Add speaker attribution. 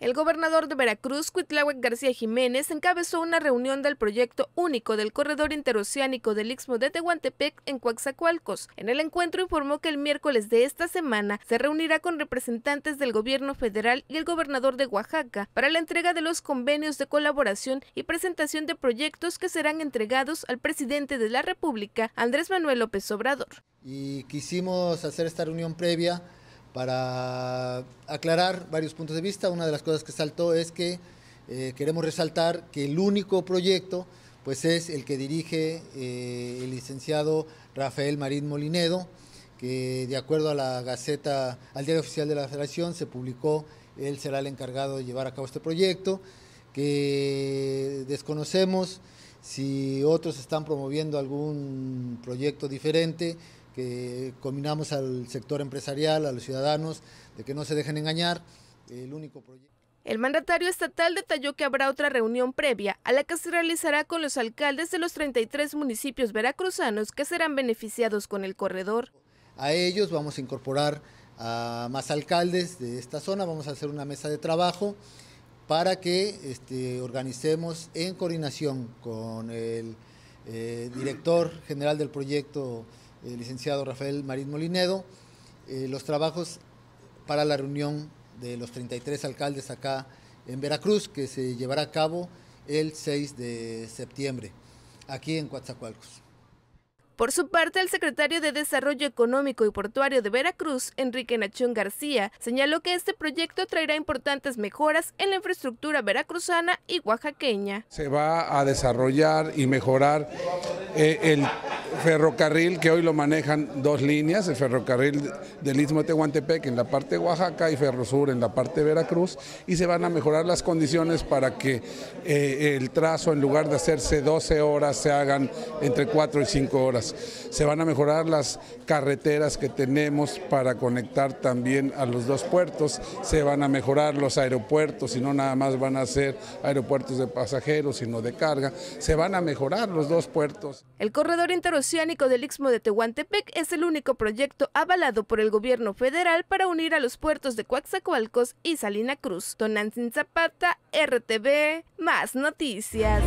Speaker 1: El gobernador de Veracruz, Cuitláhuac García Jiménez, encabezó una reunión del proyecto único del corredor interoceánico del Istmo de Tehuantepec en Coaxacualcos. En el encuentro informó que el miércoles de esta semana se reunirá con representantes del gobierno federal y el gobernador de Oaxaca para la entrega de los convenios de colaboración y presentación de proyectos que serán entregados al presidente de la República, Andrés Manuel López Obrador.
Speaker 2: Y quisimos hacer esta reunión previa para aclarar varios puntos de vista. Una de las cosas que saltó es que eh, queremos resaltar que el único proyecto pues es el que dirige eh, el licenciado Rafael Marín Molinedo, que de acuerdo a la Gaceta, al Diario Oficial de la Federación, se publicó, él será el encargado de llevar a cabo este proyecto, que desconocemos si otros están promoviendo algún proyecto diferente, que combinamos al sector empresarial, a los ciudadanos, de que no se dejen engañar. El único proyecto.
Speaker 1: El mandatario estatal detalló que habrá otra reunión previa a la que se realizará con los alcaldes de los 33 municipios veracruzanos que serán beneficiados con el corredor.
Speaker 2: A ellos vamos a incorporar a más alcaldes de esta zona, vamos a hacer una mesa de trabajo para que este, organicemos en coordinación con el eh, director general del proyecto licenciado Rafael Marín Molinedo, eh, los trabajos para la reunión de los 33 alcaldes acá en Veracruz, que se llevará a cabo el 6 de septiembre, aquí en Coatzacoalcos.
Speaker 1: Por su parte, el secretario de Desarrollo Económico y Portuario de Veracruz, Enrique Nachón García, señaló que este proyecto traerá importantes mejoras en la infraestructura veracruzana y oaxaqueña.
Speaker 3: Se va a desarrollar y mejorar eh, el ferrocarril que hoy lo manejan dos líneas, el ferrocarril del Istmo de Tehuantepec en la parte de Oaxaca y Ferrosur en la parte de Veracruz y se van a mejorar las condiciones para que eh, el trazo en lugar de hacerse 12 horas se hagan entre 4 y 5 horas. Se van a mejorar las carreteras que tenemos para conectar también a los dos puertos, se van a mejorar los aeropuertos y no nada más van a ser aeropuertos de pasajeros sino de carga, se van a mejorar los dos puertos.
Speaker 1: El corredor interoceánico Oceánico del Istmo de Tehuantepec es el único proyecto avalado por el gobierno federal para unir a los puertos de Coaxacualcos y Salina Cruz. Tonantzin Zapata, RTV, más noticias.